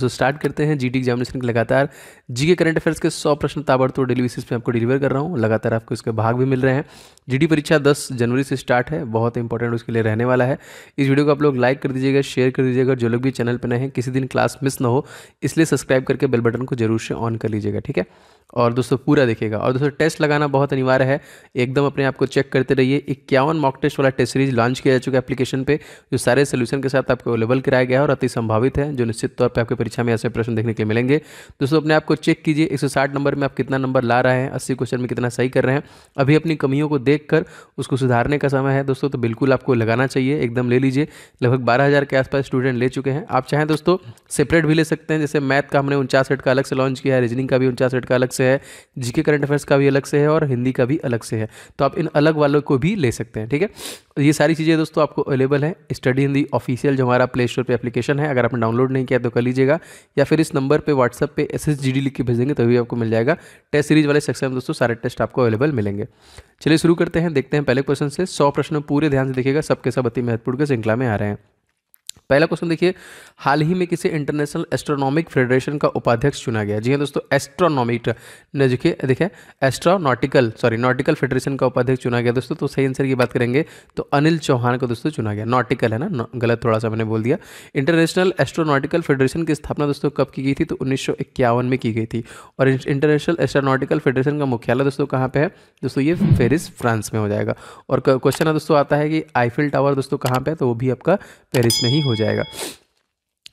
तो स्टार्ट करते हैं जीटी एग्जामिनेशन के लगातार जीके करंट अफेयर्स के 100 प्रश्न ताबड़तोड़ डेली बेसिस पे आपको डिलीवर कर रहा हूँ लगातार आपको इसके भाग भी मिल रहे हैं जीडी परीक्षा 10 जनवरी से स्टार्ट है बहुत इंपॉर्टेंट उसके लिए रहने वाला है इस वीडियो को आप लोग लाइक कर दीजिएगा शेयर कर दीजिएगा जो लोग भी चैनल पर नए हैं किसी दिन क्लास मिस न हो इसलिए सब्सक्राइब करके बेल बटन को जरूर से ऑन कर लीजिएगा ठीक है और दोस्तों पूरा देखेगा और दोस्तों टेस्ट लगाना बहुत अनिवार्य है एकदम अपने आप को चेक करते रहिए इक्यावन मॉक टेस्ट वाला टेस्ट सीरीज लॉन्च किया जा चुका है एप्लीकेशन पे जो सारे सोल्यूशन के साथ आपको अवेलेबल कराया गया है और अति संभावित है जो निश्चित तौर पर आपकी परीक्षा में ऐसे प्रश्न देखने के लिए मिलेंगे दोस्तों अपने आपको चेक कीजिए एक नंबर में आप कितना नंबर ला रहे हैं अस्सी क्वेश्चन में कितना सही कर रहे हैं अभी अपनी कमियों को देख कर उसको सुधारने का समय है दोस्तों तो बिल्कुल आपको लगाना चाहिए एकदम ले लीजिए लगभग बारह के आसपास स्टूडेंट ले चुके हैं आप चाहें दोस्तों सेपरेट भी ले सकते हैं जैसे मैथ का हमने उनचास सेट का अलग से लॉन्च किया है रीजनिंग का भी उनचास सेट का अलग से है जीके करंट अफेयर्स का भी अलग से है और हिंदी का भी अलग से है तो आप इन अलग वालों को भी ले सकते हैं ठीक है ये सारी चीज़ें दोस्तों आपको अवेलेबल है स्टडी हिंदी ऑफिशियल जो हमारा प्ले स्टोर पर एप्लीकेशन है अगर आपने डाउनलोड नहीं किया तो कर लीजिएगा या फिर इस नंबर पर व्हाट्सअप पर एस एस लिख के भेजेंगे तभी आपको मिल जाएगा टेस्ट सीरीज वाले सेक्शन में दोस्तों सारे टेस्ट आपको अवेलेबल मिलेंगे चलिए शुरू करते हैं देखते हैं पहले क्वेश्चन से सौ प्रश्न पूरे ध्यान से देखिएगा सबके सब अति महत्वपूर्ण के श्रृंखला में आ रहे हैं पहला क्वेश्चन देखिए हाल ही में किसी इंटरनेशनल एस्ट्रोनॉमिक फेडरेशन का उपाध्यक्ष चुना गया जी हाँ दोस्तों एस्ट्रोनॉमिक ने देखिए देखिए एस्ट्रोनॉटिकल सॉरी नॉटिकल फेडरेशन का उपाध्यक्ष चुना गया दोस्तों तो सही आंसर की बात करेंगे तो अनिल चौहान को दोस्तों चुना गया नॉटिकल है ना गलत थोड़ा सा मैंने बोल दिया इंटरनेशनल एस्ट्रोनॉटिकल फेडरेशन की स्थापना दोस्तों कब की गई थी तो उन्नीस में की गई थी और इंटरनेशनल एस्ट्रोनॉटिकल फेडरेशन का मुख्यालय दोस्तों कहाँ पर है दोस्तों ये पेरिस फ्रांस में हो जाएगा और क्वेश्चन दोस्तों आता है कि आईफिल टावर दोस्तों कहाँ पर है तो वो भी आपका पेरिस में ही हो जाएगा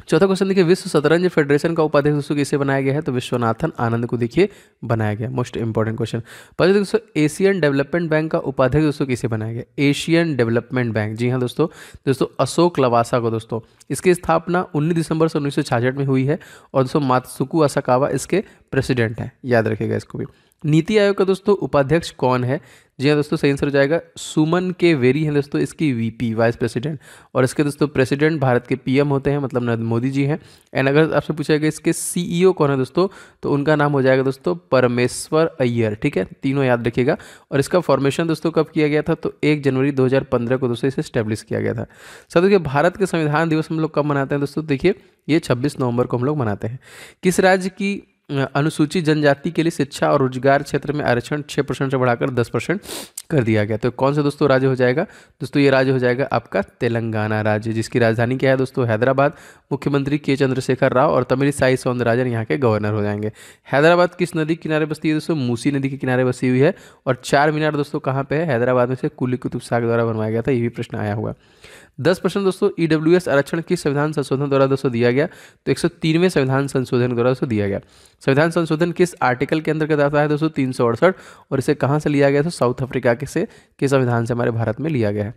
चौथा क्वेश्चन देखिए विश्व शतरंज फेडरेशन का उपाध्यक्ष दोस्तों किसे बनाया गया है तो विश्वनाथन आनंद को देखिए बनाया गया मोस्ट इंपॉर्टेंट क्वेश्चन पहले दोस्तों एशियन डेवलपमेंट बैंक का उपाध्यक्ष दोस्तों किसे बनाया गया एशियन डेवलपमेंट बैंक जी हाँ दोस्तों दोस्तों अशोक लवासा को दोस्तों इसकी स्थापना उन्नीस दिसंबर से उन्नीस में हुई है और दोस्तों मातसुकु असाकावा इसके प्रेसिडेंट हैं याद रखेगा इसको भी नीति आयोग का दोस्तों उपाध्यक्ष कौन है जी हाँ दोस्तों सही आंसर हो जाएगा सुमन के वेरी हैं दोस्तों इसकी वीपी वाइस प्रेसिडेंट और इसके दोस्तों प्रेसिडेंट भारत के पीएम होते हैं मतलब नरेंद्र मोदी जी हैं एंड अगर आपसे पूछा गया इसके सीईओ e कौन है दोस्तों तो उनका नाम हो जाएगा दोस्तों परमेश्वर अय्यर ठीक है तीनों याद रखिएगा और इसका फॉर्मेशन दोस्तों कब किया गया था तो एक जनवरी दो को दोस्तों इसे स्टैब्लिश किया गया था सर देखिए भारत के संविधान दिवस हम लोग कब मनाते हैं दोस्तों देखिए ये छब्बीस नवंबर को हम लोग मनाते हैं किस राज्य की अनुसूचित जनजाति के लिए शिक्षा और रोजगार क्षेत्र में आरक्षण छः परसेंट से बढ़ाकर दस परसेंट कर दिया गया तो कौन सा दोस्तों राज्य हो जाएगा दोस्तों ये राज्य हो जाएगा आपका तेलंगाना राज्य जिसकी राजधानी क्या है दोस्तों हैदराबाद मुख्यमंत्री के चंद्रशेखर राव और तमिल साई सौंदराजन यहाँ के गवर्नर हो जाएंगे हैदराबाद किस नदी के किनारे बसती है दोस्तों मूसी नदी के किनारे बसी हुई है और चार मीनार दोस्तों कहाँ पर है हैदराबाद में से कुली कुतुब शाह द्वारा बनवाया गया था ये भी प्रश्न आया हुआ दस परसेंट दोस्तों ईडब्ल्यू e आरक्षण किस संविधान संशोधन द्वारा दोस्तों दिया गया तो एक सौ तीनवें संविधान संशोधन द्वारा दोस्तों दिया गया संविधान संशोधन किस आर्टिकल के अंतर्गत आता है दोस्तों तीन सौ अड़सठ और इसे कहाँ से लिया गया तो साउथ अफ्रीका के से के संविधान से हमारे भारत में लिया गया है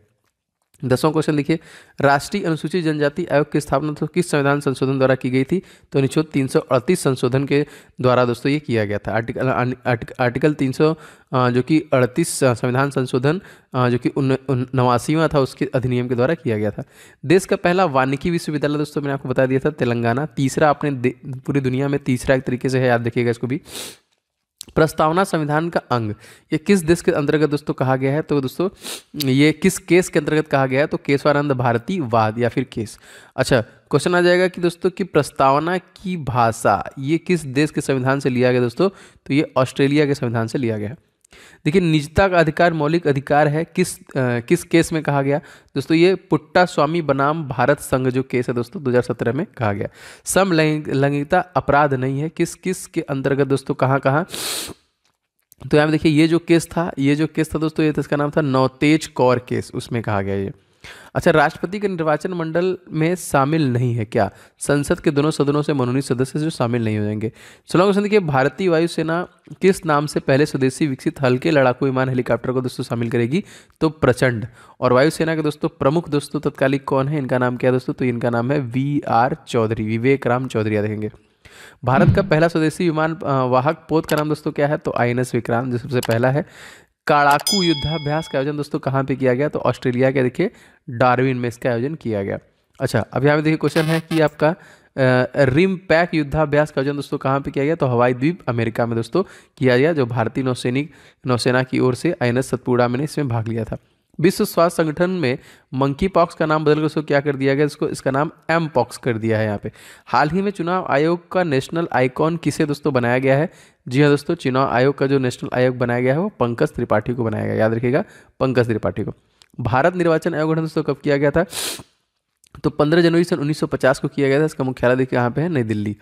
दसवां क्वेश्चन लिखिए राष्ट्रीय अनुसूचित जनजाति आयोग की स्थापना तो किस संविधान संशोधन द्वारा की गई थी तो निचो तीन संशोधन के द्वारा दोस्तों ये किया गया था आर्टिकल आर्टिकल 300 जो कि 38 संविधान संशोधन जो कि नवासीवा था उसके अधिनियम के द्वारा किया गया था देश का पहला वानिकी विश्वविद्यालय दोस्तों मैंने आपको बता दिया था तेलंगाना तीसरा अपने पूरी दुनिया में तीसरा एक तरीके से है याद रखिएगा इसको भी प्रस्तावना संविधान का अंग ये किस देश के अंतर्गत दोस्तों कहा गया है तो दोस्तों ये किस केस के अंतर्गत कहा गया है तो केशवानंद भारती वाद या फिर केस अच्छा क्वेश्चन आ जाएगा कि दोस्तों कि प्रस्तावना की भाषा ये किस देश के संविधान से लिया गया दोस्तों तो ये ऑस्ट्रेलिया के संविधान से लिया गया है देखिए निजता का अधिकार मौलिक अधिकार है किस आ, किस केस में कहा गया दोस्तों ये पुट्टा स्वामी बनाम भारत संघ जो केस है दोस्तों 2017 में कहा गया सम लैंगिकता अपराध नहीं है किस किस के अंतर्गत दोस्तों कहाँ कहाँ तो यहाँ देखिए ये जो केस था ये जो केस था दोस्तों ये तो इसका नाम था नौतेज कौर केस उसमें कहा गया ये अच्छा राष्ट्रपति के निर्वाचन मंडल में शामिल नहीं है क्या संसद के दोनों सदनों से मनोनीत सदस्य जो शामिल नहीं हो जाएंगे सोलह क्वेश्चन देखिए भारतीय वायुसेना किस नाम से पहले स्वदेशी विकसित हल्के लड़ाकू विमान हेलीकॉप्टर को दोस्तों शामिल करेगी तो प्रचंड और वायुसेना के दोस्तों प्रमुख दोस्तों तत्कालिक कौन है इनका नाम क्या है दोस्तों तो इनका नाम है वी आर चौधरी विवेक राम चौधरी देखेंगे भारत का पहला स्वदेशी विमान वाहक पोत का नाम दोस्तों क्या है तो आई विक्रांत जो सबसे पहला है काड़ाकू युद्धाभ्यास का आयोजन दोस्तों कहाँ पे किया गया तो ऑस्ट्रेलिया के देखिए डार्विन में इसका आयोजन किया गया अच्छा अब यहाँ पे देखिए क्वेश्चन है कि आपका रिम पैक युद्धाभ्यास का आयोजन दोस्तों कहाँ पे किया गया तो हवाई द्वीप अमेरिका में दोस्तों किया गया जो भारतीय नौसैनिक नौसेना की ओर से आई एन सतपुड़ा में इसमें भाग लिया था विश्व स्वास्थ्य संगठन में मंकी पॉक्स का नाम बदलकर उसको क्या कर दिया गया इसको इसका नाम एम पॉक्स कर दिया है यहाँ पे हाल ही में चुनाव आयोग का नेशनल आइकॉन किसे दोस्तों बनाया गया है जी हाँ दोस्तों चुनाव आयोग का जो नेशनल आयोग बनाया गया है वो पंकज त्रिपाठी को बनाया गया याद रखिएगा पंकज त्रिपाठी को भारत निर्वाचन आयोग गठन दोस्तों कब किया गया था तो 15 जनवरी सन 1950 को किया गया था इसका मुख्यालय देखिए यहाँ पे है नई दिल्ली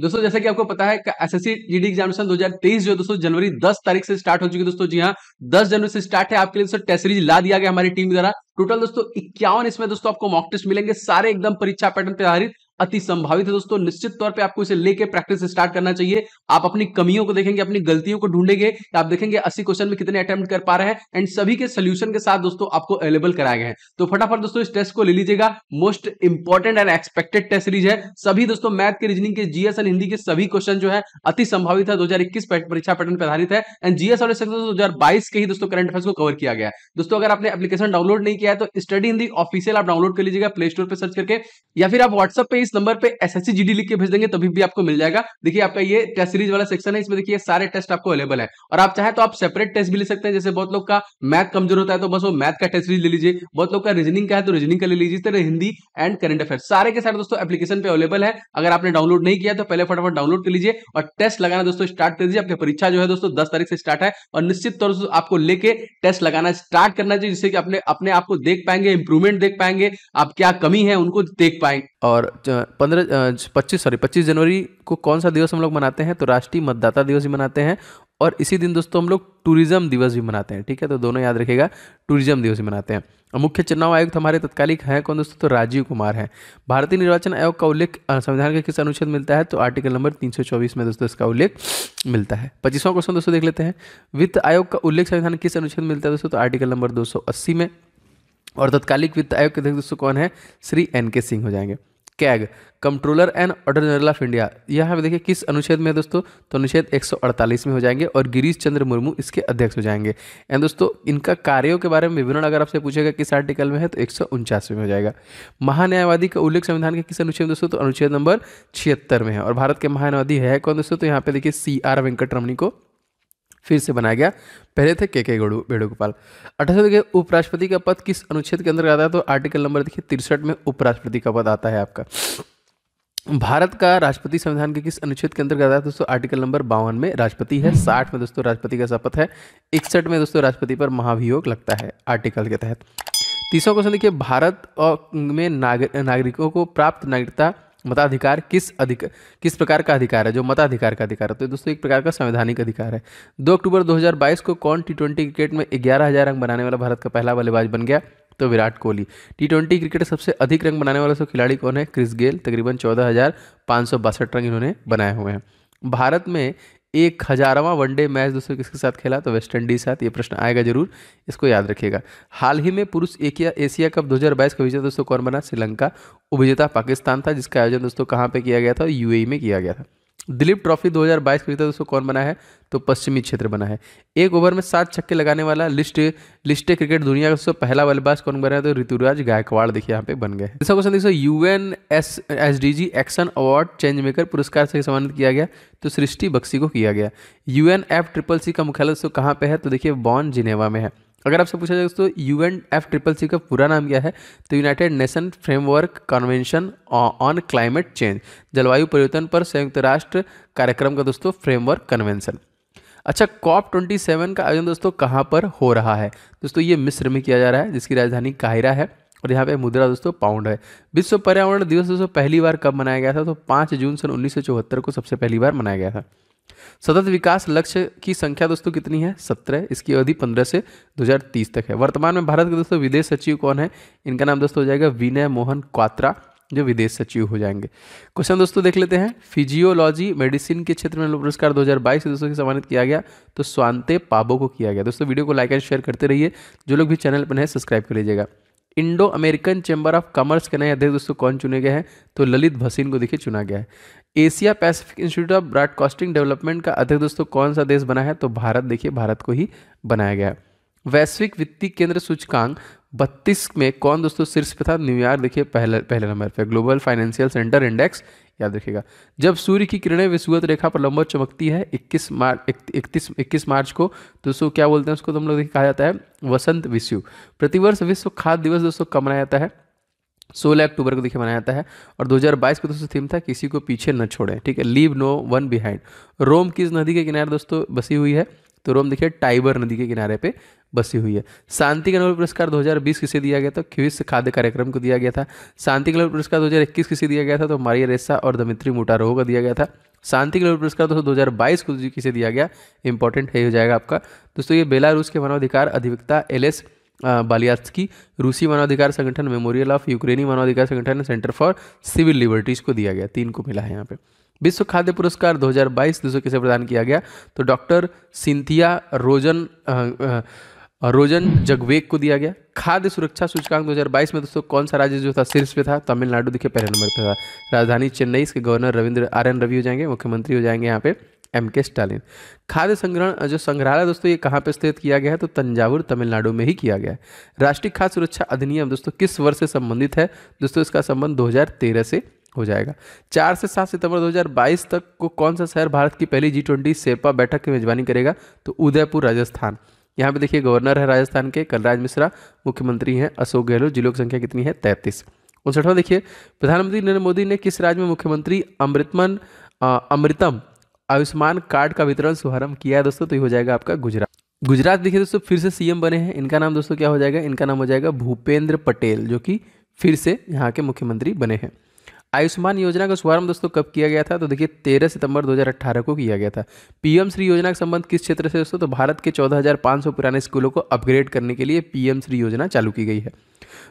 दोस्तों जैसा कि आपको पता है कि एसएससी जीडी एग्जामिनेशन 2023 जो दोस्तों जनवरी 10 तारीख से स्टार्ट हो चुकी है दोस्तों जी हाँ 10 जनवरी से स्टार्ट है आपके लिए दोस्तों टेस्ट सीरीज ला दिया गया हमारी टीम द्वारा टोटल दोस्तों इक्यावन इसमें दोस्तों आपको मॉक टेस्ट मिलेंगे सारे एकदम परीक्षा पैटर्न पर आधारित अति संभावित है दोस्तों निश्चित तौर पे आपको इसे लेके प्रैक्टिस स्टार्ट करना चाहिए आप अपनी कमियों को देखेंगे अपनी गलतियों को ढूंढेंगे तो आप देखेंगे अस्सी क्वेश्चन में कितने अटेम्प्ट कर पा रहे हैं एंड सभी के सोल्यूशन के साथ दोस्तों आपको अवेलेबल कराए गए हैं तो फटाफट दोस्तों इस टेस्ट को ले लीजिएगा most important and expected test series है सभी दोस्तों मैथ के रीजनिंग के जीएस एंड हिंदी के सभी क्वेश्चन जो है अति संभावित है दो परीक्षा पैटर्न पर आधारित है एंड जीएस और दो हजार के ही दोस्तों करंट अफेयर को कवर किया गया दोस्तों अगर आपने एप्लीकेशन डाउनलोड नहीं किया है तो स्टडी हिंदी ऑफिशियल आप डाउनलोड कर लीजिएगा प्ले स्टोर पर सर्च करके या फिर आप व्हाट्सएप पर इस नंबर पे एस एस लिख के भेज देंगे तभी भी आपको मिल जाएगा देखिए आपका ये टेस्ट सीरीज वाला सेक्शन है इसमें देखिए सारे टेस्ट आपको अवेलेबल है और आप चाहे तो आप सेपरेट टेस्ट भी ले सकते हैं जैसे बहुत लोग का मैथ कमजोर होता है तो बस वो मैथ का टेस्ट सीरीज ले लीजिए बहुत लोग का रीजनिंग का है तो रीजनिंग का ले लीजिए तरह हिंदी एंड करंट अफेयर सारे के सारे दोस्तों एप्लीकेशन पे अवेलेबल है अगर आपने डाउनलोड नहीं किया तो पहले फटाफट डाउनलोड कर लीजिए और टेस्ट लगाना दोस्तों स्टार्ट कर दीजिए आपकी परीक्षा जो है दोस्तों दस तारीख से स्टार्ट है और निश्चित तौर से आपको लेके टेस्ट लगाना स्टार्ट करना चाहिए जिससे कि अपने अपने आपको देख पाएंगे इंप्रूवमेंट देख पाएंगे आप क्या कमी है उनको देख पाएंगे और पंद्रह पच्चीस सॉरी पच्चीस जनवरी को कौन सा दिवस हम लोग मनाते हैं तो राष्ट्रीय मतदाता दिवस भी मनाते हैं और इसी दिन दोस्तों हम लोग टूरिज्म दिवस भी मनाते हैं ठीक है तो दोनों याद रखिएगा टूरिज्म दिवस भी मनाते हैं और मुख्य चुनाव आयुक्त हमारे तत्कालिक हैं कौन दोस्तों तो राजीव कुमार हैं भारतीय निर्वाचन आयोग का उल्लेख संविधान के किस अनुच्छेद मिलता है तो आर्टिकल नंबर तीन में दोस्तों इसका उल्लेख मिलता है पच्चीसवां क्वेश्चन दोस्तों देख लेते हैं वित्त आयोग का उल्लेख संविधान किस अनुच्छेद मिलता है दोस्तों तो आर्टिकल नंबर दो में और तत्कालिक वित्त आयोग के अध्यक्ष दोस्तों कौन है श्री एन के सिंह हो जाएंगे CAG controller and order general of India यहाँ पे देखिए किस अनुच्छेद में दोस्तों तो अनुच्छेद 148 में हो जाएंगे और गिरीश चंद्र मुर्मू इसके अध्यक्ष हो जाएंगे एंड दोस्तों इनका कार्यों के बारे में विवरण अगर आपसे पूछेगा किस आर्टिकल में है तो एक में हो जाएगा महान्यायवादी का उल्लेख संविधान के किस अनुच्छेद में दोस्तों तो अनुच्छेद नंबर छिहत्तर में है और भारत के महान्यायवादी है कौन दोस्तों तो यहाँ पे देखिए सी आर वेंकट को फिर से बनाया गया पहले थे के के गोड़ू वेणुगोपाल अठारह के उपराष्ट्रपति का पद किस अनुच्छेद के अंदर आता है तो आर्टिकल नंबर देखिए तिरसठ में उपराष्ट्रपति का पद आता है आपका भारत का राष्ट्रपति संविधान के किस अनुच्छेद के अंतर्गत आता है दोस्तों आर्टिकल नंबर बावन में राष्ट्रपति है साठ में दोस्तों राष्ट्रपति का शपथ है इकसठ में दोस्तों राष्ट्रपति पर महाभियोग लगता है आर्टिकल के तहत तीसरा क्वेश्चन देखिए भारत और में नागरिकों को प्राप्त नागरिकता मताधिकार किस अधिक किस प्रकार का अधिकार है जो मताधिकार का अधिकार है तो दोस्तों एक प्रकार का संवैधानिक अधिकार है दो अक्टूबर 2022 को कौन टी ट्वेंटी क्रिकेट में ग्यारह हज़ार रन बनाने वाला भारत का पहला बल्लेबाज बन गया तो Virat Kohli T twenty cricket सबसे अधिक रन बनाने वाला खिलाड़ी कौन है क्रिस गेल तकरीबन चौदह हज़ार पाँच सौ बासठ रन इन्होंने बनाए हुए हैं भारत में एक हजारवा वनडे मैच दोस्तों किसके साथ खेला तो वेस्ट इंडीज साथ ये प्रश्न आएगा जरूर इसको याद रखिएगा हाल ही में पुरुष एशिया एशिया कप 2022 का विजेता दोस्तों कौन बना श्रीलंका उपविजेता पाकिस्तान था जिसका आयोजन दोस्तों कहाँ पे किया गया था यूएई e में किया गया था दिलीप ट्रॉफी 2022 बाईस विजेता तो उसको कौन बना है तो पश्चिमी क्षेत्र बना है एक ओवर में सात छक्के लगाने वाला लिस्ट लिस्टे क्रिकेट दुनिया का सबसे पहला बल्लेबाज कौन बना है तो ऋतुराज गायकवाड़ देखिए यहाँ पे बन गए दूसरा question UN U N S S D G action award change maker पुरस्कार से सम्मानित किया गया तो सृष्टि बक्सी को किया गया U N F triple C का मुख्यालय दोस्तों कहाँ पे है तो देखिए बॉन जिनेवा में है अगर आपसे पूछा जाए दोस्तों U N F triple C का पूरा नाम क्या है तो United Nation framework convention on climate change जलवायु परिवर्तन पर संयुक्त राष्ट्र कार्यक्रम का दोस्तों फ्रेमवर्क कन्वेंशन अच्छा कॉप ट्वेंटी सेवन का आयोजन दोस्तों कहाँ पर हो रहा है दोस्तों ये मिस्र में किया जा रहा है जिसकी राजधानी काहिरा है और यहाँ पे मुद्रा दोस्तों पाउंड है विश्व पर्यावरण दिवस दोस्तों पहली बार कब मनाया गया था तो पाँच जून सन उन्नीस को सबसे पहली बार मनाया गया था सतत विकास लक्ष्य की संख्या दोस्तों कितनी है सत्रह इसकी अवधि पंद्रह से दो हजार तीस तक है वर्तमान में भारत के दोस्तों विदेश सचिव कौन है इनका नाम दोस्तों हो जाएगा विनय मोहन क्वात्रा जो विदेश सचिव हो जाएंगे क्वेश्चन दोस्तों देख लेते हैं फिजियोलॉजी मेडिसिन के क्षेत्र में पुरस्कार 2022 से दोस्तों सम्मानित किया गया तो स्वांते पाबो को किया गया दोस्तों वीडियो को लाइक एंड शेयर करते रहिए जो लोग भी चैनल पर हैं सब्सक्राइब कर लीजिएगा Indo American chamber of commerce के नए अध्यक्ष दोस्तों कौन चुने गए हैं तो ललित भसीन को देखिए चुना गया है Asia Pacific institute of broadcasting development का अध्यक्ष दोस्तों कौन सा देश बना है तो भारत देखिए भारत को ही बनाया गया है वैश्विक वित्तीय केंद्र सूचकांक बत्तीस में कौन दोस्तों शीर्ष पे था न्यूयॉर्क देखिए पहले पहले नंबर पे ग्लोबल फाइनेंशियल सेंटर इंडेक्स याद रखिएगा जब सूर्य की किरणें विषुवत रेखा पर लंबवत चमकती है 21 मार्च 31 मार्च को दोस्तों क्या बोलते हैं उसको तो हम लोग कहा जाता है वसंत विश्व प्रतिवर्ष विश्व खाद्य दिवस दोस्तों कब मनाया जाता है सोलह अक्टूबर को देखिए मनाया जाता है और 2022 को दोस्तों थीम था किसी को पीछे न छोड़ें ठीक है leave no one behind Rome किस नदी के किनारे दोस्तों बसी हुई है तो रोम देखिए टाइबर नदी के किनारे पे बसी हुई है शांति का नोबेल पुरस्कार 2020 किसे दिया गया था क्विस खाद्य कार्यक्रम को दिया गया था शांति का नोबल पुरस्कार 2021 किसे दिया गया था तो मारिया रेसा और दमित्री मोटारोह का दिया गया था शांति का नोबल पुरस्कार दोस्तों दो हज़ार बाईस को किसे दिया गया इंपॉर्टेंट है हो जाएगा आपका दोस्तों ये बेलारूस के मानवाधिकार अधिवक्ता एल एस बालियास्की रूसी मानवाधिकार संगठन मेमोरियल ऑफ यूक्रेनी मानवाधिकार संगठन सेंटर फॉर सिविल लिबर्टीज़ को दिया गया तीन को मिला है यहाँ पर विश्व खाद्य पुरस्कार 2022 देशों किसे प्रदान किया गया तो डॉक्टर सिंथिया रोजन आ, आ, रोजन जगवेग को दिया गया खाद्य सुरक्षा सूचकांक 2022 में दोस्तों कौन सा राज्य जो था शीर्ष पे था तमिलनाडु देखिए पहले नंबर पे था राजधानी चेन्नई इसके governor Ravindra R N Ravi हो जाएंगे मुख्यमंत्री हो जाएंगे यहाँ पे एम के स्टालिन खाद्य संग्रहण जो संग्रहालय दोस्तों ये कहाँ पे स्थित किया गया है तो तंजावुर तमिलनाडु में ही किया गया है राष्ट्रीय खाद्य सुरक्षा अधिनियम दोस्तों किस वर्ष से संबंधित है दोस्तों इसका संबंध 2013 से हो जाएगा चार से सात सितंबर 2022 तक को कौन सा शहर भारत की पहली जी ट्वेंटी शेरपा बैठक की मेजबानी करेगा तो उदयपुर राजस्थान यहाँ पे देखिए गवर्नर है राजस्थान के कलराज मिश्रा मुख्यमंत्री हैं अशोक गहलोत जिलों की संख्या कितनी है तैंतीस उनसठवा देखिए प्रधानमंत्री नरेंद्र मोदी ने किस राज्य में मुख्यमंत्री अमृतमन अमृतम आयुष्मान कार्ड का वितरण शुभारंभ किया है दोस्तों तो ये हो जाएगा आपका गुजरात गुजरात देखिए दोस्तों फिर से सीएम बने हैं इनका नाम दोस्तों क्या हो जाएगा इनका नाम हो जाएगा भूपेंद्र पटेल जो कि फिर से यहाँ के मुख्यमंत्री बने हैं आयुष्मान योजना का शुभारंभ दोस्तों कब किया गया था तो देखिए तेरह सितंबर 2018 को किया गया था पीएम श्री योजना का संबंध किस क्षेत्र से दोस्तों तो भारत के सौ पुराने स्कूलों को अपग्रेड करने के लिए पीएम श्री योजना चालू की गई है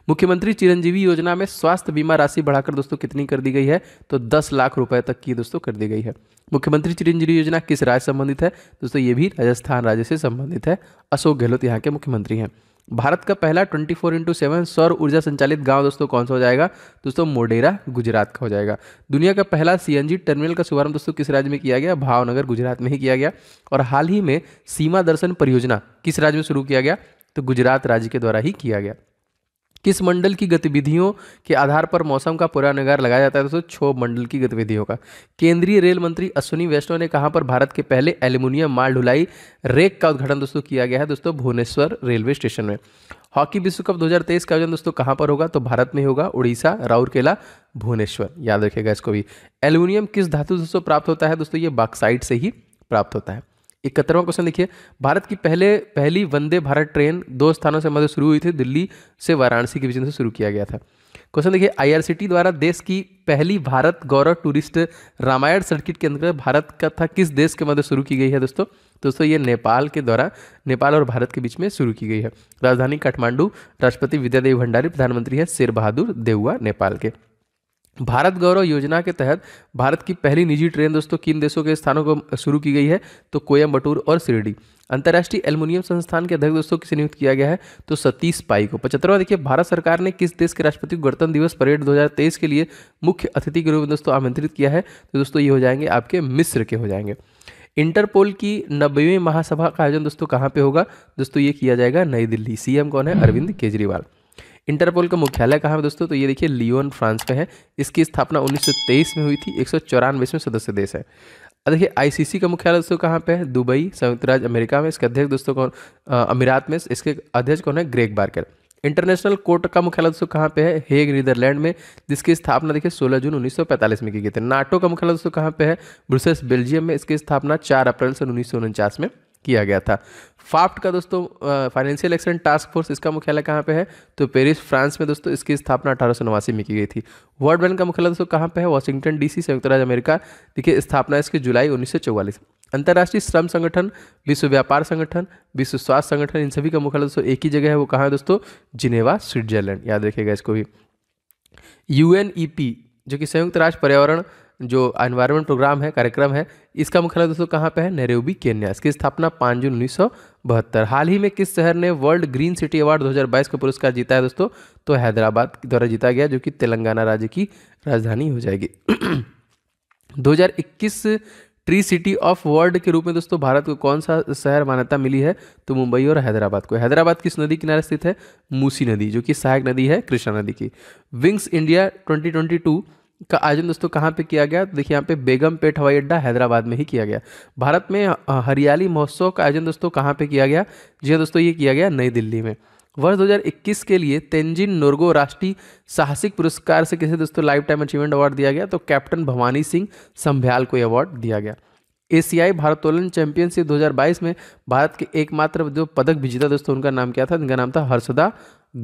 मुख्यमंत्री चिरंजीवी योजना में स्वास्थ्य बीमा राशि बढ़ाकर दोस्तों कितनी कर दी गई है तो दस लाख रुपए तक की दोस्तों कर दी गई है मुख्यमंत्री चिरंजीवी योजना किस राज्य संबंधित है दोस्तों ये भी राजस्थान राज्य से संबंधित है अशोक गहलोत यहाँ के मुख्यमंत्री हैं भारत का पहला 24 फोर इंटू सेवन सौर ऊर्जा संचालित गांव दोस्तों कौन सा हो जाएगा दोस्तों मोडेरा गुजरात का हो जाएगा दुनिया का पहला सीएनजी टर्मिनल का शुभारंभ दोस्तों किस राज्य में किया गया भावनगर गुजरात में ही किया गया और हाल ही में सीमा दर्शन परियोजना किस राज्य में शुरू किया गया तो गुजरात राज्य के द्वारा ही किया गया किस मंडल की गतिविधियों के आधार पर मौसम का पूरा पूर्वानुमान लगाया जाता है दोस्तों छो मंडल की गतिविधियों का केंद्रीय रेल मंत्री अश्विनी वैष्णव ने कहा पर भारत के पहले एल्यूमिनियम माल ढुलाई रेक का उद्घाटन दोस्तों किया गया है दोस्तों भुवनेश्वर रेलवे स्टेशन में हॉकी विश्व कप 2023 का आयोजन दोस्तों कहां पर होगा तो भारत में होगा उड़ीसा राउरकेला भुवनेश्वर याद रखिएगा इसको भी एल्यूमिनियम किस धातु से प्राप्त होता है दोस्तों ये बाक्साइड से ही प्राप्त होता है इकहत्तरवा क्वेश्चन देखिए भारत की पहले पहली वंदे भारत ट्रेन दो स्थानों से मतलब शुरू हुई थी दिल्ली से वाराणसी के बीच से शुरू किया गया था क्वेश्चन देखिए आईआरसीटी द्वारा देश की पहली भारत गौरव टूरिस्ट रामायण सर्किट के अंतर्गत भारत का था किस देश के मदद शुरू की गई है दोस्तों दोस्तों ये नेपाल के द्वारा नेपाल और भारत के बीच में शुरू की गई है राजधानी काठमांडू राष्ट्रपति विद्यादेवी भंडारी प्रधानमंत्री है शेर बहादुर देउआ नेपाल के भारत गौरव योजना के तहत भारत की पहली निजी ट्रेन दोस्तों किन देशों के स्थानों को शुरू की गई है तो कोयम्बटूर और शिरडी अंतर्राष्ट्रीय एल्युमिनियम संस्थान के अध्यक्ष दोस्तों किसे नियुक्त किया गया है तो सतीश पाई को पचहत्तरवा देखिए भारत सरकार ने किस देश के राष्ट्रपति को गणतंत्र दिवस परेड 2023 के लिए मुख्य अतिथि के रूप में दोस्तों आमंत्रित किया है तो दोस्तों ये हो जाएंगे आपके मिस्र के हो जाएंगे इंटरपोल की नब्बेवीं महासभा का आयोजन दोस्तों कहाँ पे होगा दोस्तों ये किया जाएगा नई दिल्ली सीएम कौन है अरविंद केजरीवाल इंटरपोल का मुख्यालय कहाँ है दोस्तों तो ये देखिए लियोन फ्रांस में है इसकी स्थापना 1923 में हुई थी एक में सदस्य देश है देखिए आईसीसी का मुख्यालय दोस्तों कहाँ पे है दुबई संयुक्त राज्य अमेरिका में इसके अध्यक्ष दोस्तों कौन अमीरात में इसके अध्यक्ष कौन है ग्रेग बार्कर इंटरनेशनल कोर्ट का मुख्यालय दोस्तों कहाँ पे है हेग नीदरलैंड में जिसकी स्थापना देखिए 16 जून 1945 में की गई थी नाटो का मुख्यालय दोस्तों कहाँ पे है ब्रुसेस बेल्जियम में इसकी स्थापना 4 अप्रैल सन उन्नीस में किया गया था फाफ्ट का दोस्तों फाइनेंशियल एक्सीडेंट टास्क फोर्स इसका मुख्यालय कहाँ पे है तो पेरिस फ्रांस में दोस्तों इसकी स्थापना अठारह में की गई थी वर्ल्ड बैंक का मुख्यालय दोस्तों कहाँ पे है वाशिंगटन डीसी संयुक्त राज्य अमेरिका देखिए स्थापना इसकी जुलाई उन्नीस अंतर्राष्ट्रीय श्रम संगठन विश्व व्यापार संगठन विश्व स्वास्थ्य संगठन इन सभी का मुख्यालय दोस्तों एक ही जगह है वो कहाँ है दोस्तों जिनेवा स्विट्जरलैंड याद रखिएगा इसको भी यू e जो कि संयुक्त राष्ट्र पर्यावरण जो एनवायरमेंट प्रोग्राम है कार्यक्रम है इसका मुख्यालय दोस्तों कहाँ पे है नेरोबी केन्या इसकी स्थापना पाँच जून उन्नीस हाल ही में किस शहर ने वर्ल्ड ग्रीन सिटी अवार्ड 2022 का पुरस्कार जीता है दोस्तों तो हैदराबाद द्वारा जीता गया जो कि तेलंगाना राज्य की राजधानी हो जाएगी दो ट्री सिटी ऑफ वर्ल्ड के रूप में दोस्तों भारत को कौन सा शहर मान्यता मिली है तो मुंबई और हैदराबाद को हैदराबाद किस नदी किनारे स्थित है मूसी नदी जो कि सहायक नदी है कृष्णा नदी की विंग्स इंडिया 2022 का आयोजन दोस्तों कहाँ पे किया गया देखिए यहाँ पे बेगमपेट हवाई अड्डा हैदराबाद में ही किया गया भारत में हरियाली महोत्सव का आयोजन दोस्तों कहाँ पे किया गया जी हाँ दोस्तों ये किया गया नई दिल्ली में वर्ष 2021 के लिए तेंजिन नोरगो राष्ट्रीय साहसिक पुरस्कार से किसे दोस्तों लाइफ टाइम अचीवमेंट अवार्ड दिया गया तो कैप्टन भवानी सिंह संभ्याल को अवार्ड दिया गया एशियाई भारत्तोलन चैंपियनशिप 2022 में भारत के एकमात्र जो पदक विजेता दोस्तों उनका नाम क्या था उनका नाम था हर्षदा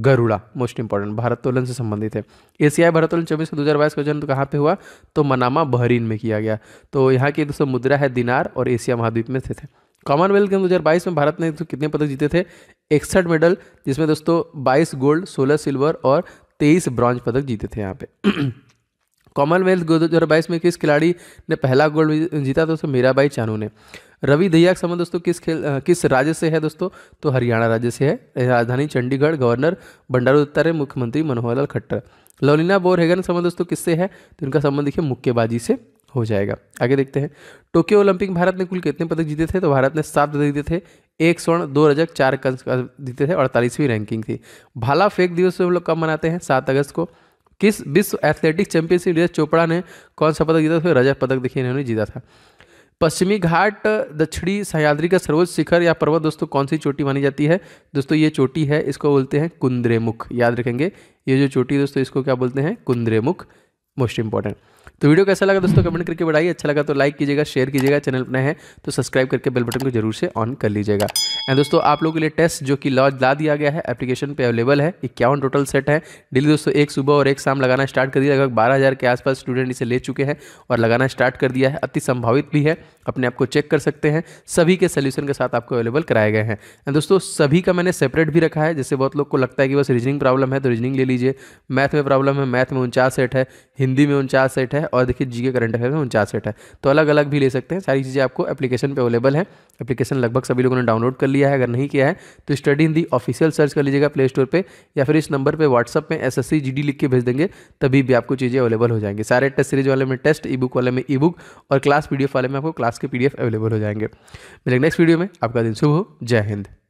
गरुड़ा मोस्ट इंपॉर्टेंट भारोत्तोलन से संबंधित है एशियाई भारोत्तोलन चैंपियनशिप दो हज़ार बाईस का जन्म तो कहाँ पे हुआ तो मनामा बहरीन में किया गया तो यहाँ की दोस्तों मुद्रा है दिनार और एशिया महाद्वीप में स्थित है कॉमनवेल्थ गेम दो हजार बाईस में भारत ने तो कितने पदक जीते थे इकसठ मेडल जिसमें दोस्तों बाईस गोल्ड सोलह सिल्वर और तेईस ब्रॉन्ज पदक जीते थे यहाँ पे कॉमनवेल्थ दो हज़ार बाईस में किस खिलाड़ी ने पहला गोल्ड जीता दोस्तों मीराबाई चानू ने रवि दहिया का संबंध दोस्तों किस खेल किस राज्य से है दोस्तों तो हरियाणा राज्य से है राजधानी चंडीगढ़ गवर्नर बंडारू दत्तारे मुख्यमंत्री मनोहर लाल खट्टर लवलीना बोरहेगन संबंध दोस्तों किससे है तो इनका संबंध देखिए मुक्केबाजी से हो जाएगा आगे देखते हैं टोक्यो ओलंपिक भारत ने कुल कितने पदक जीते थे तो भारत ने सात पदक जीते थे एक स्वर्ण दो रजक चार कंस जीते थे अड़तालीसवीं रैंकिंग थी भाला फेंक दिवस हम लोग कब मनाते हैं सात अगस्त को किस विश्व एथलेटिक चैंपियनशिप नीरज चोपड़ा ने कौन सा पदक जीता था रजत पदक देखिए इन्होंने जीता था पश्चिमी घाट दक्षिणी सह्याद्री का सर्वोच्च शिखर या पर्वत दोस्तों कौन सी चोटी मानी जाती है दोस्तों ये चोटी है इसको बोलते हैं कुंद्रेमुख याद रखेंगे ये जो चोटी दोस्तों इसको क्या बोलते हैं कुंद्रेमुख मोस्ट इंपॉर्टेंट तो वीडियो कैसा लगा दोस्तों कमेंट करके बढ़ाइए अच्छा लगा तो लाइक कीजिएगा शेयर कीजिएगा चैनल अपने हैं तो सब्सक्राइब करके बेल बटन को जरूर से ऑन कर लीजिएगा एंड दोस्तों आप लोगों के लिए टेस्ट जो कि लॉज ला दिया गया है एप्लीकेशन पे अवेलेबल है इक्यावन टोटल सेट है डेली दोस्तों एक सुबह और एक शाम लगाना स्टार्ट कर दिया लगभग बारह के आसपास स्टूडेंट इसे ले चुके हैं और लगाना स्टार्ट कर दिया है अति संभावित भी है अपने आप को चेक कर सकते हैं सभी के सोल्यूशन के साथ आपको अवेलेबल कराए गए हैं एंड दोस्तों सभी का मैंने सेपरेट भी रखा है जैसे बहुत लोग को लगता है कि बस रीजनिंग प्रॉब्लम है तो रीजनिंग ले लीजिए मैथ में प्रॉब्लम है मैथ में उनचास सेट है हिंदी में उनचास सेट है और देखिए जी के करंट अफेयर में उनचास सेट है तो अलग अलग भी ले सकते हैं सारी चीज़ें आपको एप्लीकेशन पर अवेलेबल है एप्लीकेशन लगभग सभी लोगों ने डाउनलोड कर लिया है अगर नहीं किया है तो study in the official search कर लीजिएगा प्ले स्टोर पर या फिर इस नंबर पर व्हाट्सअप में एस एस लिख के भेज देंगे तभी भी आपको चीज़ें अवेलेबल हो जाएंगे सारे टेस्ट सीरीज वाले में टेस्ट ई बुक वाले में ई बुक और क्लास पी वाले में आपको क्लास के पी अवेलेबल हो जाएंगे मिलेंगे नेक्स्ट वीडियो में आपका दिन शुभ हो जय हिंद